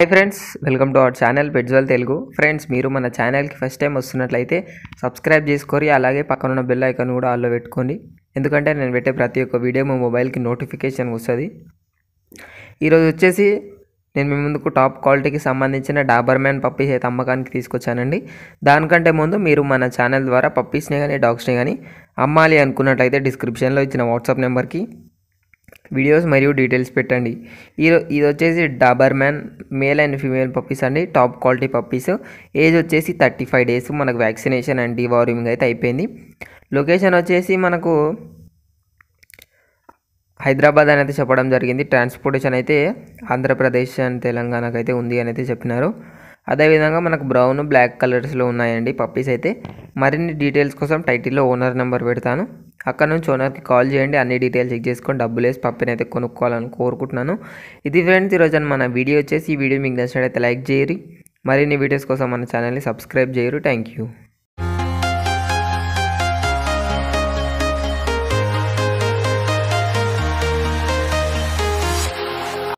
high friends welcome to our channel బెడ్జల్ Telugu friends మీరు మన ఛానల్కి ఫస్ట్ టైం వస్తున్నట్లయితే సబ్స్క్రైబ్ చేసుకొని అలాగే పక్కన ఉన్న బెల్ ఐకాన్ కూడా ఆల్లో పెట్టుకోండి ఎందుకంటే నేను పెట్టే ప్రతి ఒక్క వీడియో మా మొబైల్కి నోటిఫికేషన్ వస్తుంది ఈరోజు వచ్చేసి నేను మీ ముందుకు టాప్ క్వాలిటీకి సంబంధించిన డాబర్ మ్యాన్ పప్పీస్ అయితే అమ్మకానికి తీసుకొచ్చానండి దానికంటే ముందు మీరు మన ఛానల్ ద్వారా పప్పీస్ని కానీ డాగ్స్ని కానీ అమ్మాలి అనుకున్నట్లయితే డిస్క్రిప్షన్లో ఇచ్చిన వాట్సాప్ నెంబర్కి వీడియోస్ మరియు డీటెయిల్స్ పెట్టండి ఇది ఇది వచ్చేసి doberman male and female puppies అండి టాప్ క్వాలిటీ పప్పీస్ ఏజ్ వచ్చేసి థర్టీ ఫైవ్ డేస్ మనకు వ్యాక్సినేషన్ అండ్ డివార్మింగ్ అయితే అయిపోయింది లొకేషన్ వచ్చేసి మనకు హైదరాబాద్ అని అయితే చెప్పడం జరిగింది ట్రాన్స్పోర్టేషన్ అయితే ఆంధ్రప్రదేశ్ అండ్ తెలంగాణకు అయితే ఉంది అని అయితే చెప్పినారు అదేవిధంగా మనకు బ్రౌన్ బ్లాక్ కలర్స్లో ఉన్నాయండి పప్పీస్ అయితే మరిన్ని డీటెయిల్స్ కోసం టైటిల్లో ఓనర్ నెంబర్ పెడతాను అక్కడ నుంచి ఓనర్కి కాల్ చేయండి అన్ని డీటెయిల్స్ చెక్ చేసుకొని డబ్బులు వేసి పప్పిని అయితే కొనుక్కోవాలని కోరుకుంటున్నాను ఇది ఫ్రెండ్స్ ఈరోజు మన వీడియో వచ్చేసి ఈ వీడియో మీకు నచ్చినట్లయితే లైక్ చేయరు మరిన్ని వీడియోస్ కోసం మన ఛానల్ని సబ్స్క్రైబ్ చేయరు థ్యాంక్ యూ